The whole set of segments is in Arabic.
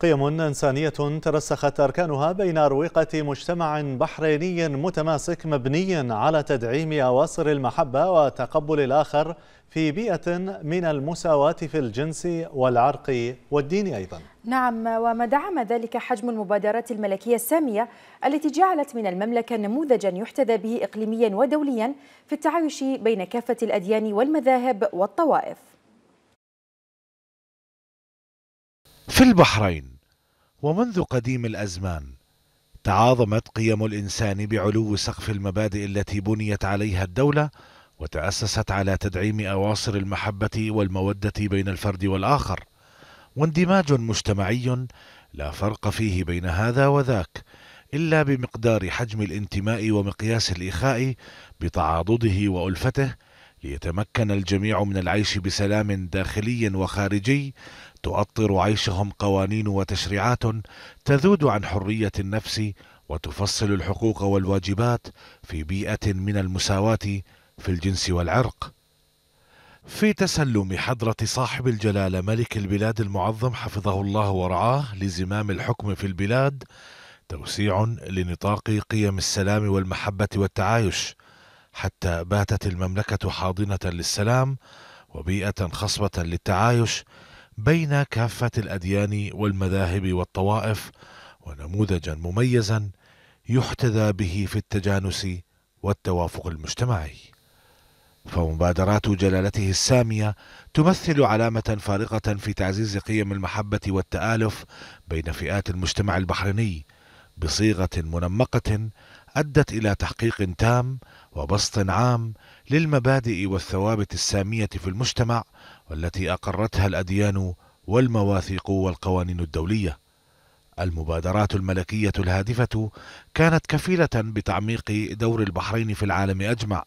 قيم إنسانية ترسخت أركانها بين أروقة مجتمع بحريني متماسك مبني على تدعيم أواصر المحبة وتقبل الآخر في بيئة من المساواة في الجنس والعرق والدين أيضا نعم وما دعم ذلك حجم المبادرات الملكية السامية التي جعلت من المملكة نموذجا يحتذى به إقليميا ودوليا في التعايش بين كافة الأديان والمذاهب والطوائف في البحرين ومنذ قديم الأزمان تعاظمت قيم الإنسان بعلو سقف المبادئ التي بنيت عليها الدولة وتأسست على تدعيم أواصر المحبة والمودة بين الفرد والآخر واندماج مجتمعي لا فرق فيه بين هذا وذاك إلا بمقدار حجم الانتماء ومقياس الإخاء بتعاضده وألفته ليتمكن الجميع من العيش بسلام داخلي وخارجي تؤطر عيشهم قوانين وتشريعات تذود عن حريه النفس وتفصل الحقوق والواجبات في بيئه من المساواه في الجنس والعرق في تسلم حضرة صاحب الجلالة ملك البلاد المعظم حفظه الله ورعاه لزمام الحكم في البلاد توسيع لنطاق قيم السلام والمحبة والتعايش حتى باتت المملكة حاضنة للسلام وبيئة خصبة للتعايش بين كافة الأديان والمذاهب والطوائف ونموذجا مميزا يحتذى به في التجانس والتوافق المجتمعي فمبادرات جلالته الساميه تمثل علامه فارقه في تعزيز قيم المحبه والتالف بين فئات المجتمع البحريني بصيغه منمقه ادت الى تحقيق تام وبسط عام للمبادئ والثوابت الساميه في المجتمع والتي اقرتها الاديان والمواثيق والقوانين الدوليه المبادرات الملكيه الهادفه كانت كفيله بتعميق دور البحرين في العالم اجمع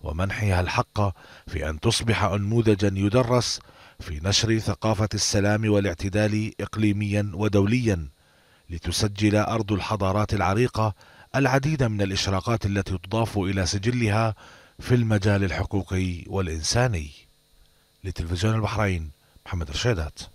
ومنحها الحق في ان تصبح انموذجا يدرس في نشر ثقافه السلام والاعتدال اقليميا ودوليا لتسجل أرض الحضارات العريقة العديد من الإشراقات التي تضاف إلى سجلها في المجال الحقوقي والإنساني لتلفزيون البحرين محمد رشيدات